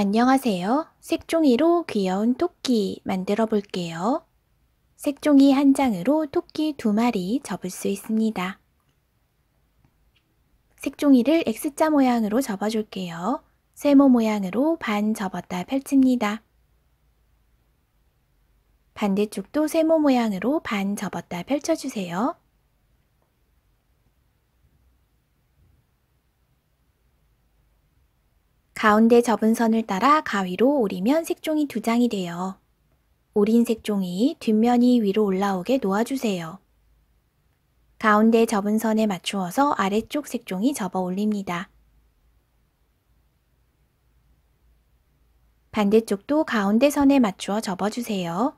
안녕하세요. 색종이로 귀여운 토끼 만들어 볼게요. 색종이 한 장으로 토끼 두 마리 접을 수 있습니다. 색종이를 X자 모양으로 접어줄게요. 세모 모양으로 반 접었다 펼칩니다. 반대쪽도 세모 모양으로 반 접었다 펼쳐주세요. 가운데 접은 선을 따라 가위로 오리면 색종이 두 장이 되어 오린 색종이 뒷면이 위로 올라오게 놓아주세요. 가운데 접은 선에 맞추어서 아래쪽 색종이 접어 올립니다. 반대쪽도 가운데 선에 맞추어 접어주세요.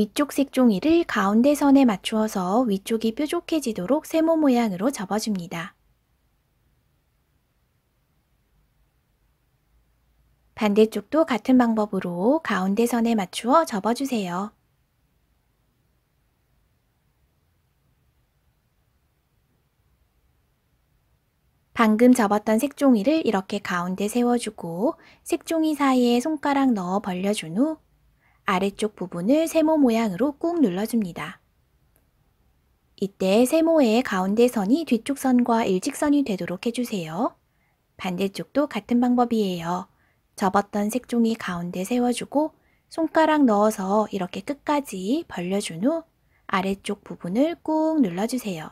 위쪽 색종이를 가운데 선에 맞추어서 위쪽이 뾰족해지도록 세모 모양으로 접어줍니다. 반대쪽도 같은 방법으로 가운데 선에 맞추어 접어주세요. 방금 접었던 색종이를 이렇게 가운데 세워주고 색종이 사이에 손가락 넣어 벌려준 후 아래쪽 부분을 세모 모양으로 꾹 눌러줍니다. 이때 세모의 가운데 선이 뒤쪽 선과 일직선이 되도록 해주세요. 반대쪽도 같은 방법이에요. 접었던 색종이 가운데 세워주고 손가락 넣어서 이렇게 끝까지 벌려준 후 아래쪽 부분을 꾹 눌러주세요.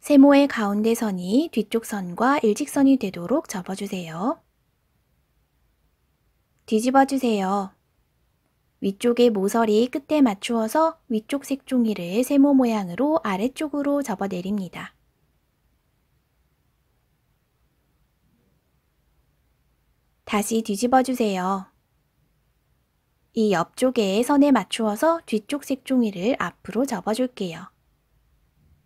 세모의 가운데 선이 뒤쪽 선과 일직선이 되도록 접어주세요. 뒤집어 주세요. 위쪽의 모서리 끝에 맞추어서 위쪽 색종이를 세모 모양으로 아래쪽으로 접어내립니다. 다시 뒤집어 주세요. 이 옆쪽의 선에 맞추어서 뒤쪽 색종이를 앞으로 접어줄게요.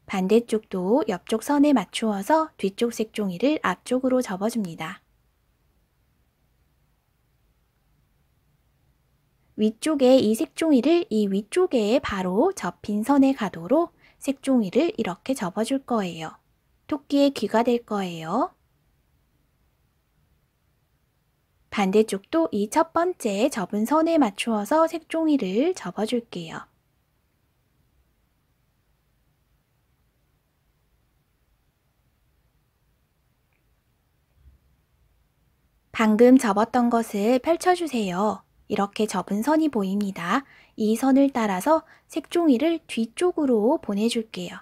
반대쪽도 옆쪽 선에 맞추어서 뒤쪽 색종이를 앞쪽으로 접어줍니다. 위쪽에 이 색종이를 이 위쪽에 바로 접힌 선에 가도록 색종이를 이렇게 접어줄 거예요. 토끼의 귀가 될 거예요. 반대쪽도 이 첫 번째 접은 선에 맞추어서 색종이를 접어줄게요. 방금 접었던 것을 펼쳐주세요. 이렇게 접은 선이 보입니다. 이 선을 따라서 색종이를 뒤쪽으로 보내줄게요.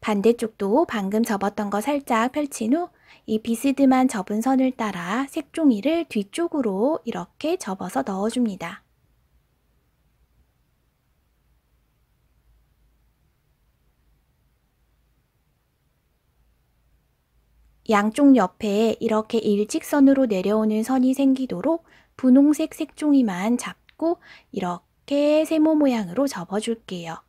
반대쪽도 방금 접었던 거 살짝 펼친 후 이 비스듬한 접은 선을 따라 색종이를 뒤쪽으로 이렇게 접어서 넣어줍니다. 양쪽 옆에 이렇게 일직선으로 내려오는 선이 생기도록 분홍색 색종이만 잡고 이렇게 세모 모양으로 접어줄게요.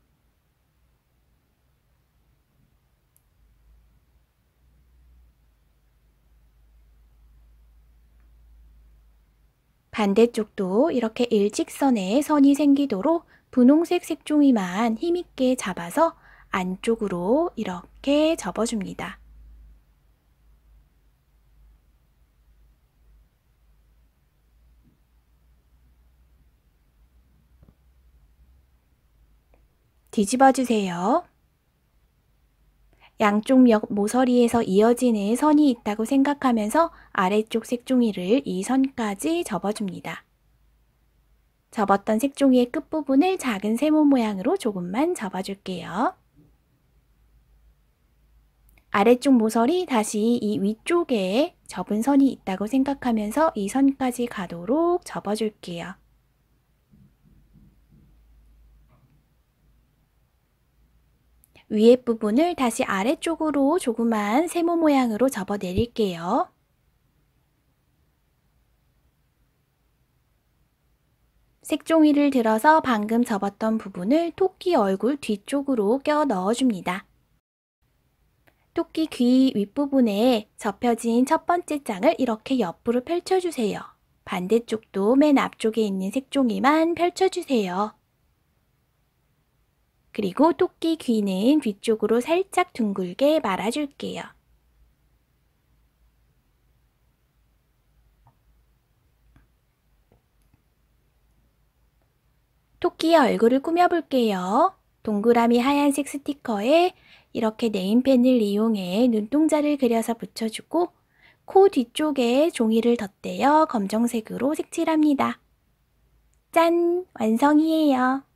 반대쪽도 이렇게 일직선에 선이 생기도록 분홍색 색종이만 힘있게 잡아서 안쪽으로 이렇게 접어줍니다. 뒤집어 주세요. 양쪽 옆 모서리에서 이어지는 선이 있다고 생각하면서 아래쪽 색종이를 이 선까지 접어줍니다. 접었던 색종이의 끝부분을 작은 세모 모양으로 조금만 접어줄게요. 아래쪽 모서리 다시 이 위쪽에 접은 선이 있다고 생각하면서 이 선까지 가도록 접어줄게요. 위에 부분을 다시 아래쪽으로 조그만 세모 모양으로 접어 내릴게요. 색종이를 들어서 방금 접었던 부분을 토끼 얼굴 뒤쪽으로 껴 넣어줍니다. 토끼 귀 윗부분에 접혀진 첫 번째 장을 이렇게 옆으로 펼쳐주세요. 반대쪽도 맨 앞쪽에 있는 색종이만 펼쳐주세요. 그리고 토끼 귀는 뒤쪽으로 살짝 둥글게 말아줄게요. 토끼의 얼굴을 꾸며볼게요. 동그라미 하얀색 스티커에 이렇게 네임펜을 이용해 눈동자를 그려서 붙여주고 코 뒤쪽에 종이를 덧대어 검정색으로 색칠합니다. 짠! 완성이에요.